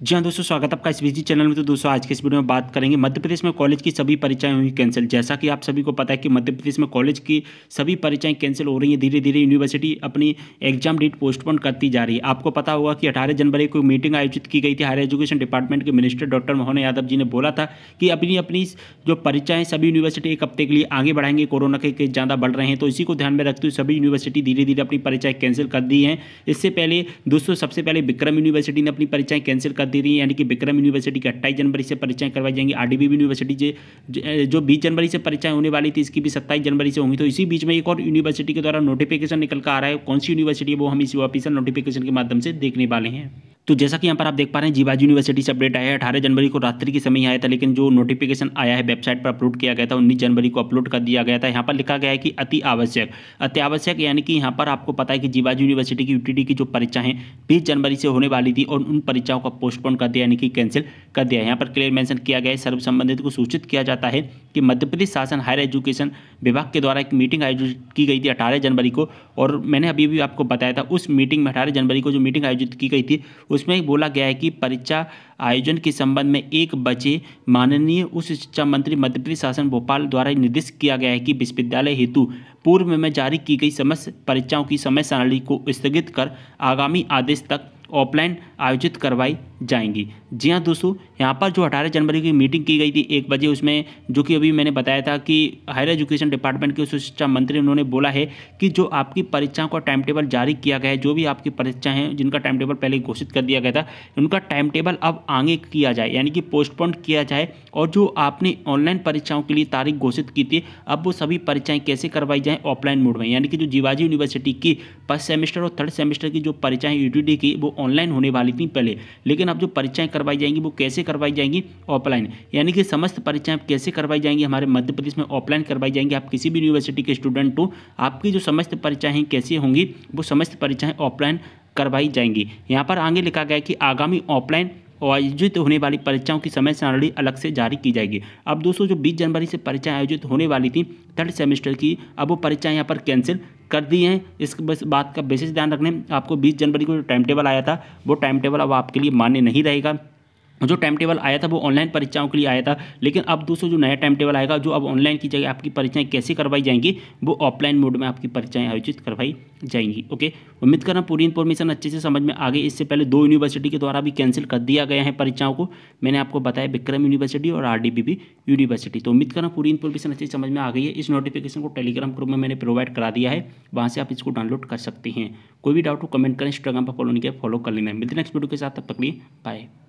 जी हाँ दोस्तों स्वागत आपका इस विजी चैनल में तो दोस्तों आज के इस वीडियो में बात करेंगे मध्य प्रदेश में कॉलेज की सभी परीक्षाएं हुई कैंसिल जैसा कि आप सभी को पता है कि मध्य प्रदेश में कॉलेज की सभी परीक्षाएं कैंसिल हो रही हैं धीरे धीरे यूनिवर्सिटी अपनी एग्जाम डेट पोस्टपोन करती जा रही है आपको पता होगा कि अठारह जनवरी को मीटिंग आयोजित की गई थी हायर एजुकेशन डिपार्टमेंट के मिनिस्टर डॉक्टर मोहन यादव जी ने बोला था कि अपनी अपनी जो परीक्षाएँ सभी यूनिवर्सिटी एक हफ्ते के लिए आगे बढ़ाएंगे कोरोना के केस ज़्यादा बढ़ रहे हैं तो इसी को ध्यान में रखते हुए सभी यूनिवर्सिटी धीरे धीरे अपनी परीक्षाएं कैंसिल कर दी हैं इससे पहले दोस्तों सबसे पहले विक्रम यूनिवर्सिटी ने अपनी परीक्षाएँ कैंसिल कर दे रही है यानी कि विक्रम यूनिवर्सिटी की अट्ठाईस जनवरी से परीक्षाएं करवाई जाएंगी आर यूनिवर्सिटी जो बीस जनवरी से परीक्षाएं होने वाली थी इसकी भी सत्ताईस जनवरी से होंगी तो इसी बीच में एक और यूनिवर्सिटी के द्वारा नोटिफिकेशन निकल कर आ रहा है कौन सी यूनिवर्सिटी है वो हम इसी ऑफिसियल नोटिफिकेशन के माध्यम से देखने वाले हैं तो जैसा कि यहाँ पर आप देख पा रहे हैं जीवाजी यूनिवर्सिटी से अपडेट आया है अठारह जनवरी को रात्रि के समय आया था लेकिन जो नोटिफिकेशन आया है वेबसाइट पर अपलोड किया गया था उन्नीस जनवरी को अपलोड कर दिया गया था यहाँ पर लिखा गया है कि अति आवश्यक अति आवश्यक यानी कि यहाँ पर आपको पता है कि जीवाजी यूनिवर्सिटी की यूटीडी की जो परीक्षाएं बीस जनवरी से होने वाली थी और उन परीक्षाओं का पोस्टपोन कर दिया यानी कि कैंसिल कर दिया यहाँ पर क्लियर मैंशन किया गया है सर्व संबंधित को सूचित किया जाता है कि मध्य प्रदेश शासन हायर एजुकेशन विभाग के द्वारा एक मीटिंग आयोजित की गई थी अठारह जनवरी को और मैंने अभी भी आपको बताया था उस मीटिंग में अठारह जनवरी को जो मीटिंग आयोजित की गई थी उसमें बोला गया है कि परीक्षा आयोजन के संबंध में एक बजे माननीय उच्च शिक्षा मंत्री मध्य प्रदेश शासन भोपाल द्वारा निर्देश किया गया है कि विश्वविद्यालय हेतु पूर्व में जारी की गई समस्त परीक्षाओं की समय सारणी को स्थगित कर आगामी आदेश तक ऑफलाइन आयोजित करवाई जाएंगी जी हाँ दोस्तों यहाँ पर जो अठारह जनवरी की मीटिंग की गई थी एक बजे उसमें जो कि अभी मैंने बताया था कि हायर एजुकेशन डिपार्टमेंट के शिक्षा मंत्री उन्होंने बोला है कि जो आपकी परीक्षाओं का टाइम टेबल जारी किया गया है जो भी आपकी परीक्षा हैं जिनका टाइम टेबल पहले घोषित कर दिया गया था उनका टाइम टेबल अब आगे किया जाए यानी कि पोस्टपोन किया जाए और जो आपने ऑनलाइन परीक्षाओं के लिए तारीख घोषित की थी अब वो सभी परीक्षाएँ कैसे करवाई जाएँ ऑफलाइन मोड में यानी कि जो जीवाजी यूनिवर्सिटी की फर्स्ट सेमेस्टर और थर्ड सेमेस्टर की जो परीक्षाएँ यू की वो ऑनलाइन होने वाली थी पहले लेकिन अब जो परीक्षाएं करवाई जाएंगी वो कैसे करवाई जाएंगी ऑफलाइन यानी कि समस्त परीक्षाएं कैसे करवाई जाएंगी हमारे मध्य प्रदेश में ऑफलाइन करवाई जाएंगी आप किसी भी यूनिवर्सिटी के स्टूडेंट हो आपकी जो समस्त परीक्षाएँ कैसी होंगी वो समस्त परीक्षाएँ ऑफलाइन करवाई जाएंगी यहाँ पर आगे लिखा गया कि आगामी ऑफलाइन आयोजित होने वाली परीक्षाओं की समय सारणी अलग से जारी की जाएगी अब दोस्तों जो बीस जनवरी से परीक्षाएं आयोजित होने वाली थी थर्ड सेमेस्टर की अब वो परीक्षाएं यहाँ पर कैंसिल कर दी हैं इस बस बात का विशेष ध्यान रखने आपको बीस जनवरी को जो टाइम टेबल आया था वो टाइम टेबल अब आपके लिए मान्य नहीं रहेगा जो टाइम टेबल आया था वो ऑनलाइन परीक्षाओं के लिए आया था लेकिन अब दोस्तों जो नया टाइम टेबल आएगा जो अब ऑनलाइन की जगह आपकी परीक्षाएं कैसे करवाई जाएंगी वो ऑफलाइन मोड में आपकी परीक्षाएं आयोजित करवाई जाएंगी ओके उम्मीद कर रहा हूँ पूरी इन्फॉर्मेशन अच्छे से समझ में आ गई इससे पहले दो यूनिवर्सिटी के द्वारा भी कैंसिल कर दिया गया है परीक्षाओं को मैंने आपको बताया विक्रम यूनिवर्सिटी और आर यूनिवर्सिटी तो उम्मीद कर रहा पूरी इन्फॉर्मेशन अच्छे से समझ में आ गई है इस नोटिफिकेशन को टेलीग्राम ग्रुप में मैंने प्रोवाइड करा दिया है वहाँ से आप इसको डाउनलोड कर सकते हैं कोई भी डाउट हो कमेंट करें इंस्टाग्राम पर फॉलो नहीं किया फॉलो कर लेना मिलते नेक्स्ट वीडियो के साथ तब तक लिए बाय